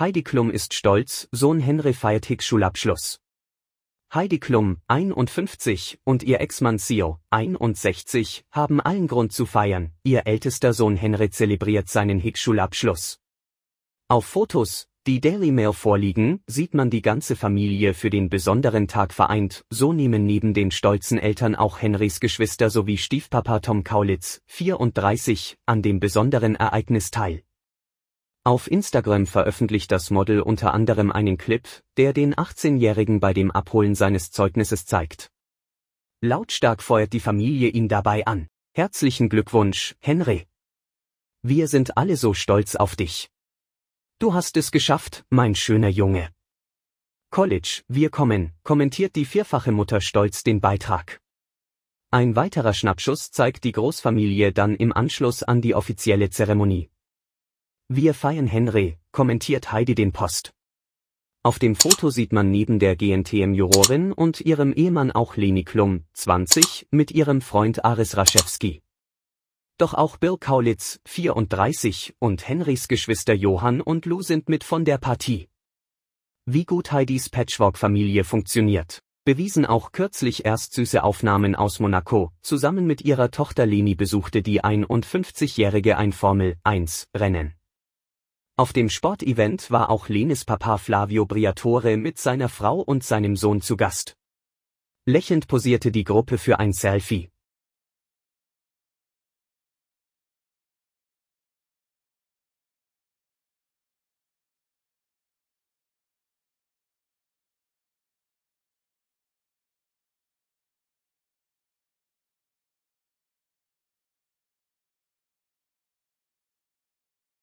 Heidi Klum ist stolz, Sohn Henry feiert Hickschulabschluss. Heidi Klum, 51, und ihr Ex-Mann Sio, 61, haben allen Grund zu feiern, ihr ältester Sohn Henry zelebriert seinen Hickschulabschluss. Auf Fotos, die Daily Mail vorliegen, sieht man die ganze Familie für den besonderen Tag vereint, so nehmen neben den stolzen Eltern auch Henrys Geschwister sowie Stiefpapa Tom Kaulitz, 34, an dem besonderen Ereignis teil. Auf Instagram veröffentlicht das Model unter anderem einen Clip, der den 18-Jährigen bei dem Abholen seines Zeugnisses zeigt. Lautstark feuert die Familie ihn dabei an. Herzlichen Glückwunsch, Henry. Wir sind alle so stolz auf dich. Du hast es geschafft, mein schöner Junge. College, wir kommen, kommentiert die vierfache Mutter stolz den Beitrag. Ein weiterer Schnappschuss zeigt die Großfamilie dann im Anschluss an die offizielle Zeremonie. Wir feiern Henry, kommentiert Heidi den Post. Auf dem Foto sieht man neben der GNTM-Jurorin und ihrem Ehemann auch Leni Klum, 20, mit ihrem Freund Aris Raschewski. Doch auch Bill Kaulitz, 34, und Henrys Geschwister Johann und Lou sind mit von der Partie. Wie gut Heidis Patchwork-Familie funktioniert, bewiesen auch kürzlich erst süße Aufnahmen aus Monaco. Zusammen mit ihrer Tochter Leni besuchte die 51-jährige ein Formel 1-Rennen. Auf dem Sportevent war auch Lenis Papa Flavio Briatore mit seiner Frau und seinem Sohn zu Gast. Lächelnd posierte die Gruppe für ein Selfie.